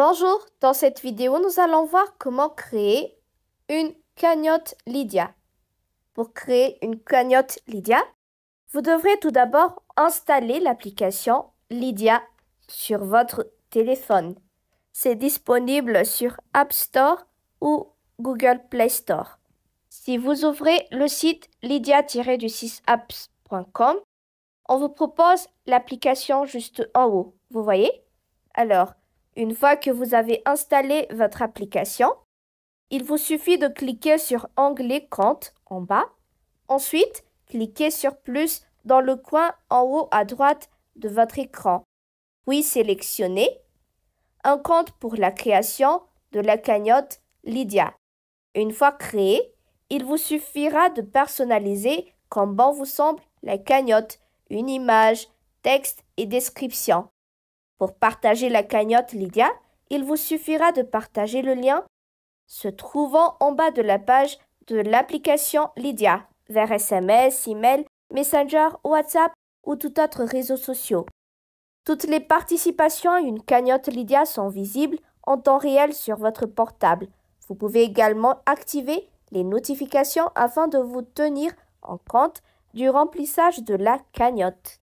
Bonjour, dans cette vidéo, nous allons voir comment créer une cagnotte Lydia. Pour créer une cagnotte Lydia, vous devrez tout d'abord installer l'application Lydia sur votre téléphone. C'est disponible sur App Store ou Google Play Store. Si vous ouvrez le site lydia-du6apps.com, on vous propose l'application juste en haut. Vous voyez Alors, une fois que vous avez installé votre application, il vous suffit de cliquer sur Anglais Compte en bas. Ensuite, cliquez sur Plus dans le coin en haut à droite de votre écran. Puis sélectionnez un compte pour la création de la cagnotte Lydia. Une fois créé, il vous suffira de personnaliser comme bon vous semble la cagnotte, une image, texte et description. Pour partager la cagnotte Lydia, il vous suffira de partager le lien se trouvant en bas de la page de l'application Lydia vers SMS, email, Messenger, WhatsApp ou tout autre réseau social. Toutes les participations à une cagnotte Lydia sont visibles en temps réel sur votre portable. Vous pouvez également activer les notifications afin de vous tenir en compte du remplissage de la cagnotte.